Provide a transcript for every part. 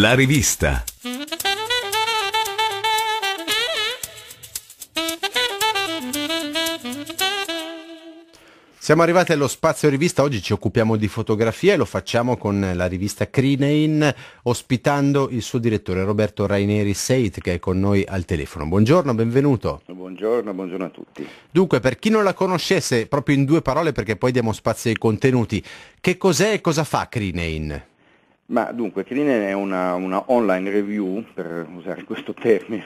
La rivista. Siamo arrivati allo spazio rivista, oggi ci occupiamo di fotografia e lo facciamo con la rivista Crinein, ospitando il suo direttore Roberto Raineri Seit che è con noi al telefono. Buongiorno, benvenuto. Buongiorno, buongiorno a tutti. Dunque, per chi non la conoscesse, proprio in due parole perché poi diamo spazio ai contenuti, che cos'è e cosa fa Crinein? Ma dunque, Crinen è una, una, online review, per usare questo termine,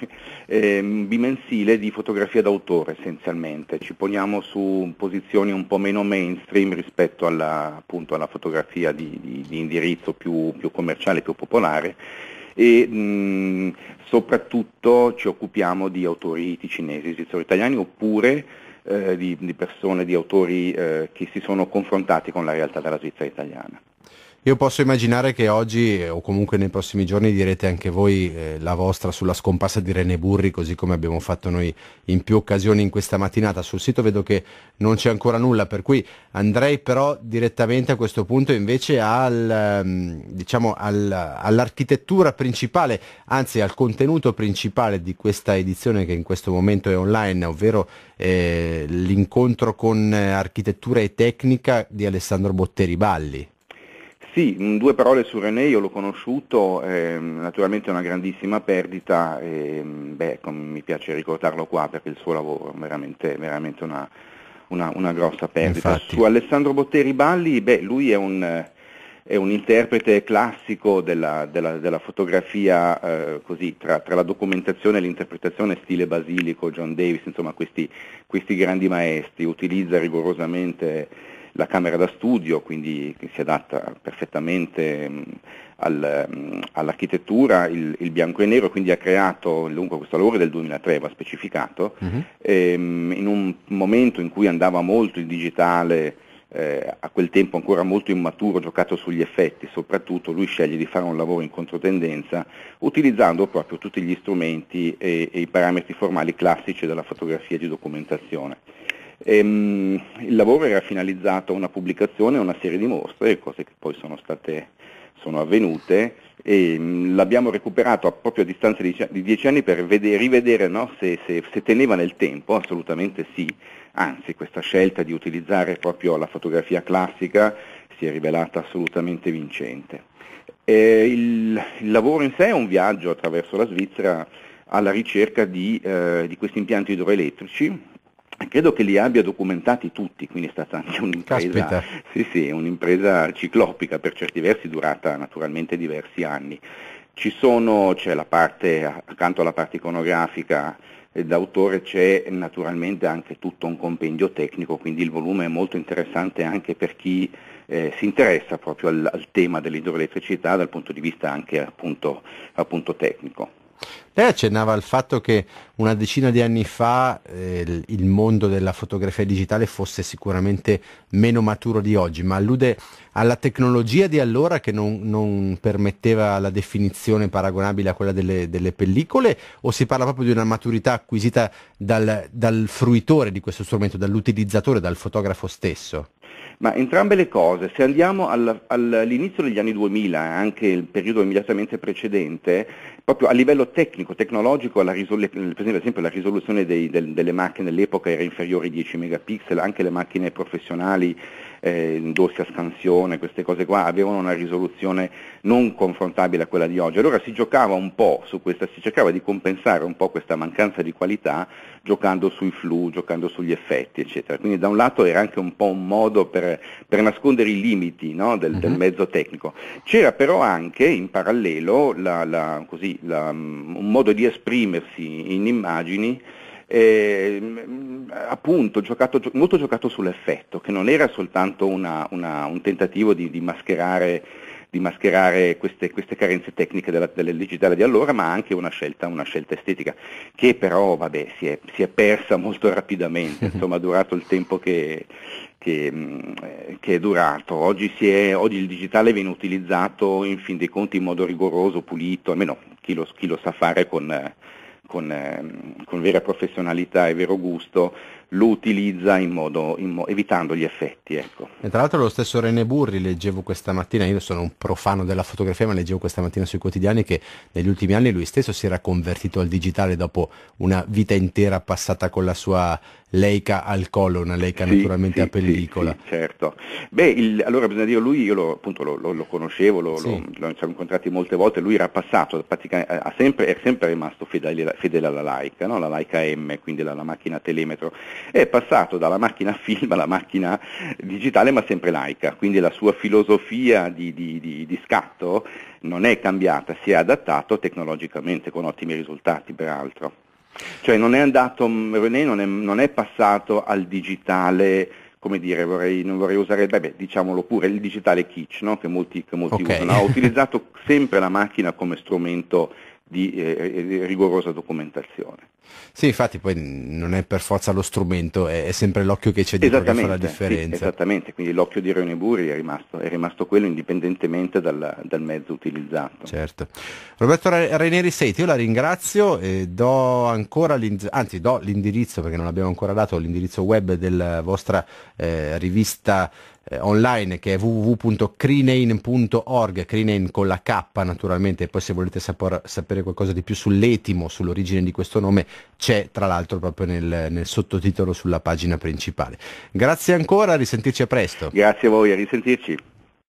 eh, bimensile di fotografia d'autore essenzialmente. Ci poniamo su posizioni un po' meno mainstream rispetto alla, appunto, alla fotografia di, di, di indirizzo più, più, commerciale, più popolare e mh, mm, soprattutto ci occupiamo di autori ticinesi, editori italiani oppure eh, di, di, persone, di autori eh, che si sono confrontati con la realtà della Svizzera italiana. Io posso immaginare che oggi eh, o comunque nei prossimi giorni direte anche voi eh, la vostra sulla scomparsa di René Burri, così come abbiamo fatto noi in più occasioni in questa mattinata. Sul sito vedo che non c'è ancora nulla, per cui andrei però direttamente a questo punto invece al, ehm, diciamo, al, all'architettura principale, anzi al contenuto principale di questa edizione che in questo momento è online, ovvero eh, l'incontro con eh, architettura e tecnica di Alessandro Botteriballi. Sì, mm, due parole su René, io l'ho conosciuto, eh, naturalmente è una grandissima perdita, e, ehm, beh, ecco, mi piace ricordarlo qua perché il suo lavoro è veramente, veramente una, una, una, grossa perdita. Infatti. Su Alessandro Botteri Balli, beh, lui è un, è un interprete classico della, della, della fotografia, eh, così, tra, tra, la documentazione e l'interpretazione, stile basilico, John Davis, insomma questi, questi grandi maestri, utilizza rigorosamente la camera da studio, quindi che si adatta perfettamente mh, mm, al, mh, mm, all'architettura, il, il, bianco e nero, quindi ha creato, lungo questo lavoro del 2003 va specificato, uh-huh. ehm, in un momento in cui andava molto il digitale, eh, a quel tempo ancora molto immaturo, giocato sugli effetti, soprattutto lui sceglie di fare un lavoro in controtendenza utilizzando proprio tutti gli strumenti e, e i parametri formali classici della fotografia di documentazione. Ehm, il lavoro era finalizzato a una pubblicazione, a una serie di mostre, cose che poi sono, state, sono avvenute e mm, l'abbiamo recuperato a proprio a distanza di, dieci anni per vede, rivedere no, se, se, se teneva nel tempo, assolutamente sì, anzi questa scelta di utilizzare proprio la fotografia classica si è rivelata assolutamente vincente. Eh, il, il, lavoro in sé è un viaggio attraverso la Svizzera alla ricerca di, eh, di questi impianti idroelettrici Credo che li abbia documentati tutti, quindi è stata anche un'impresa, sì, sì, un'impresa ciclopica per certi versi, durata naturalmente diversi anni. Sono, parte, accanto alla parte iconografica eh, d'autore c'è naturalmente anche tutto un compendio tecnico, quindi il volume è molto interessante anche per chi eh, si interessa proprio al, al tema dell'idroelettricità dal punto di vista anche appunto, appunto tecnico. Lei accennava al fatto che una decina di anni fa eh, il mondo della fotografia digitale fosse sicuramente meno maturo di oggi, ma allude alla tecnologia di allora che non, non permetteva la definizione paragonabile a quella delle, delle, pellicole o si parla proprio di una maturità acquisita dal, dal fruitore di questo strumento, dall'utilizzatore, dal fotografo stesso? Ma entrambe le cose, se andiamo all'inizio degli anni 2000, eh, anche il periodo immediatamente precedente, proprio a livello tecnico, tecnologico, risol- per esempio la risoluzione dei, del, delle macchine all'epoca era inferiore ai 10 megapixel, anche le macchine professionali eh, indossi scansione, queste cose qua, avevano una risoluzione non confrontabile a quella di oggi. Allora si giocava un po' su questa, si cercava di compensare un po' questa mancanza di qualità giocando sui flu, giocando sugli effetti, eccetera. Quindi da un lato era anche un po' un modo per, per nascondere i limiti no, del, del, mhm. mezzo tecnico. C'era però anche in parallelo la, la, così, la, un modo di esprimersi in immagini eh, appunto giocato, molto giocato sull'effetto, che non era soltanto una, una, un tentativo di, di mascherare, di mascherare queste, queste, carenze tecniche della, del digitale di allora, ma anche una scelta, una scelta estetica, che però vabbè, si, è, si, è, persa molto rapidamente, insomma ha durato il tempo che, che, mm, che è durato. Oggi, è, oggi, il digitale viene utilizzato in fin dei conti in modo rigoroso, pulito, almeno chi lo, chi lo sa fare con con, ehm, con vera professionalità e vero gusto lo utilizza in modo, in mo- evitando gli effetti. Ecco. E tra l'altro lo stesso René Burri, leggevo questa mattina, io sono un profano della fotografia, ma leggevo questa mattina sui quotidiani che negli ultimi anni lui stesso si era convertito al digitale dopo una vita intera passata con la sua Leica al collo, una Leica sì, naturalmente sì, a pellicola. Sì, certo. Beh, il, allora bisogna dire, lui io lo, appunto lo, lo, lo conoscevo, lo, sì. lo, siamo incontrati molte volte, lui era passato, sempre, è sempre rimasto fedele, fedele alla Leica, no? la Leica M, quindi la, la macchina telemetro è passato dalla macchina film alla macchina digitale ma sempre laica, quindi la sua filosofia di, di, di, di scatto non è cambiata, si è adattato tecnologicamente con ottimi risultati peraltro. Cioè non è andato, René non è, non è passato al digitale come dire, vorrei, non vorrei usare, beh, diciamolo pure, il digitale kitsch no? che molti, che molti okay. usano, ha utilizzato sempre la macchina come strumento di eh, eh rigorosa documentazione. Sì, infatti poi non è per forza lo strumento, è, è sempre l'occhio che c'è dietro che fa la differenza. Sì, esattamente, quindi l'occhio di Reone Buri è rimasto, è rimasto quello indipendentemente dal, dal, mezzo utilizzato. Certo. Roberto Raineri Seiti, io la ringrazio e do ancora anzi do l'indirizzo, perché non abbiamo ancora dato l'indirizzo web della vostra eh, rivista eh, online che è www.crinein.org, Crinein con la K naturalmente, poi se volete sapor, sapere qualcosa di più sull'etimo, sull'origine di questo nome, c'è tra l'altro proprio nel, nel sottotitolo sulla pagina principale. Grazie ancora, a risentirci a presto. Grazie a voi, a risentirci.